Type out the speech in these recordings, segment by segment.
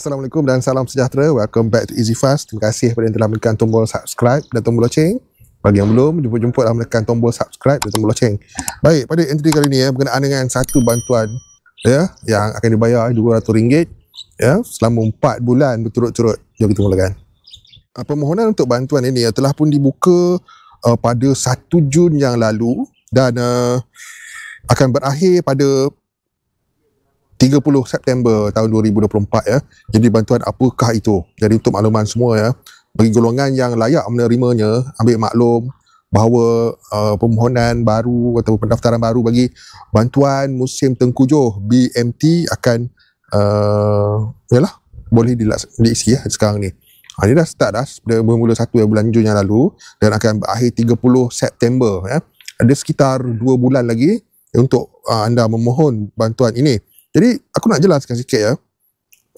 Assalamualaikum dan salam sejahtera. Welcome back to Easy Fast. Terima kasih kepada yang telah menekan tombol subscribe dan tombol loceng. Bagi yang belum, jumpa-jumpa dan menekan tombol subscribe dan tombol loceng. Baik, pada entry kali ini ya, berkenaan dengan satu bantuan ya yang akan dibayar ya, RM200 ya selama 4 bulan berturut-turut. Jom kita mulakan. Ah, permohonan untuk bantuan ini ya, telah pun dibuka uh, pada 1 Jun yang lalu dan uh, akan berakhir pada 30 September tahun 2024 ya. Jadi bantuan apakah itu? Jadi untuk makluman semua ya, bagi golongan yang layak menerimanya, ambil maklum bahawa uh, permohonan baru atau pendaftaran baru bagi bantuan musim tengkujuh BMT akan uh, yalah, boleh dilaks- diisi ya sekarang ni. Ha, dia dah start dah pada bulan satu ya, bulan Jun yang lalu dan akan berakhir 30 September ya. Ada sekitar dua bulan lagi untuk uh, anda memohon bantuan ini. Jadi aku nak jelaskan sikit ya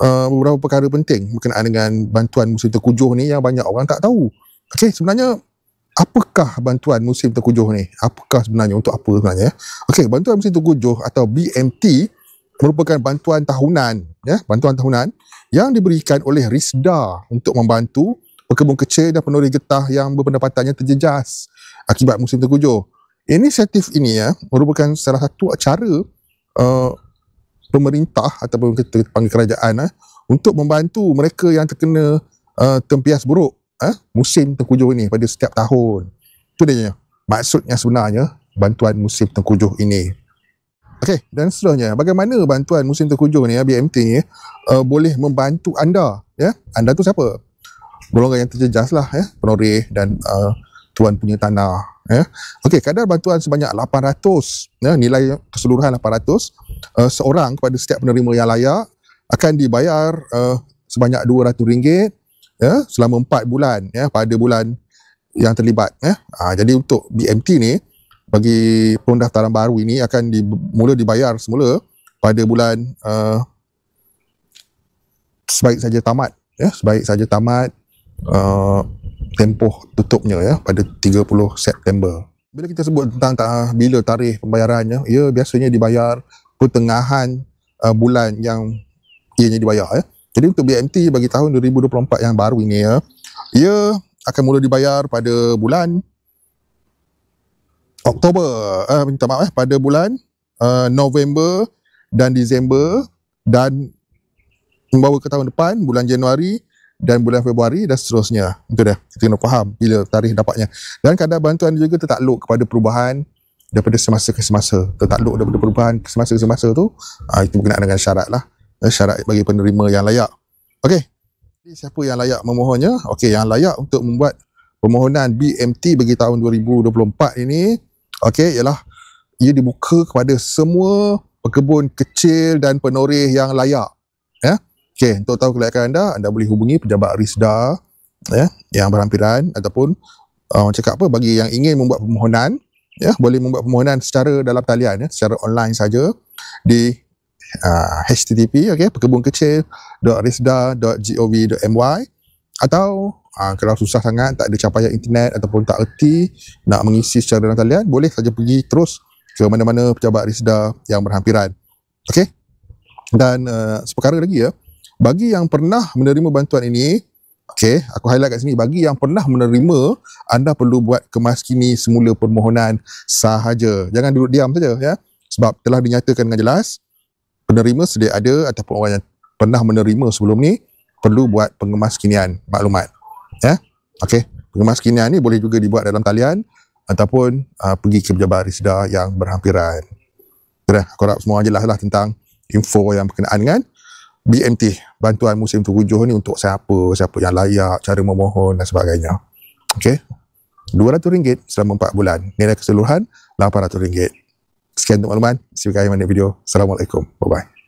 uh, beberapa perkara penting berkenaan dengan bantuan musim terkujuh ni yang banyak orang tak tahu. Okey, sebenarnya apakah bantuan musim terkujuh ni? Apakah sebenarnya untuk apa sebenarnya? Ya? Okey, bantuan musim terkujuh atau BMT merupakan bantuan tahunan ya, bantuan tahunan yang diberikan oleh RISDA untuk membantu pekebun kecil dan penori getah yang berpendapatannya terjejas akibat musim terkujuh. Inisiatif ini ya merupakan salah satu cara uh, eh, pemerintah ataupun kita panggil kerajaan eh, untuk membantu mereka yang terkena uh, tempias buruk eh, musim tengkujuh ini pada setiap tahun. Itu dia maksudnya sebenarnya bantuan musim tengkujuh ini. Okey, dan seterusnya, bagaimana bantuan musim terkujur ni, eh, BMT ni, uh, boleh membantu anda? Ya? Anda tu siapa? Golongan yang terjejas lah, ya? penoreh dan uh, tuan punya tanah. Ya? Okey, kadar bantuan sebanyak 800, ya? nilai keseluruhan 800, uh, seorang kepada setiap penerima yang layak akan dibayar uh, sebanyak RM200 ya yeah, selama 4 bulan ya yeah, pada bulan yang terlibat ya. Yeah. Uh, jadi untuk BMT ni bagi pendaftaran baru ini akan di, mula dibayar semula pada bulan uh, sebaik saja tamat ya yeah, sebaik saja tamat uh, tempoh tutupnya ya pada 30 September. Bila kita sebut tentang ta- bila tarikh pembayarannya, ya biasanya dibayar pertengahan uh, bulan yang ianya dibayar ya. Jadi untuk BMT bagi tahun 2024 yang baru ini ya, ia akan mula dibayar pada bulan Oktober. Uh, minta maaf eh pada bulan uh, November dan Disember dan membawa ke tahun depan bulan Januari dan bulan Februari dan seterusnya. Itu dah. Kita kena faham bila tarikh dapatnya. Dan kadar bantuan juga tertakluk kepada perubahan daripada semasa ke semasa tertakluk daripada perubahan semasa ke semasa tu ha, itu berkenaan dengan syarat lah eh, syarat bagi penerima yang layak ok siapa yang layak memohonnya ok yang layak untuk membuat permohonan BMT bagi tahun 2024 ini ok ialah ia dibuka kepada semua pekebun kecil dan penoreh yang layak ya yeah? ok untuk tahu kelayakan anda anda boleh hubungi pejabat RISDA ya yeah, yang berhampiran ataupun ah, orang um, cakap apa bagi yang ingin membuat permohonan ya boleh membuat permohonan secara dalam talian ya secara online saja di uh, http okey perkebunkecil.risda.gov.my atau uh, kalau susah sangat tak ada capaian internet ataupun tak erti nak mengisi secara dalam talian boleh saja pergi terus ke mana-mana pejabat risda yang berhampiran okey dan uh, seperkara lagi ya bagi yang pernah menerima bantuan ini Okay, aku highlight kat sini bagi yang pernah menerima, anda perlu buat kemas kini semula permohonan sahaja. Jangan duduk diam saja ya. Sebab telah dinyatakan dengan jelas penerima sedia ada ataupun orang yang pernah menerima sebelum ni perlu buat pengemas kinian. maklumat. Ya. Okay, pengemas kinian ni boleh juga dibuat dalam talian ataupun uh, pergi ke pejabat risda yang berhampiran. Sudah, aku harap semua jelaslah tentang info yang berkenaan dengan BMT bantuan musim terujuh ni untuk siapa siapa yang layak cara memohon dan sebagainya okey RM200 selama 4 bulan nilai keseluruhan RM800 sekian untuk makluman sampai jumpa di video assalamualaikum bye bye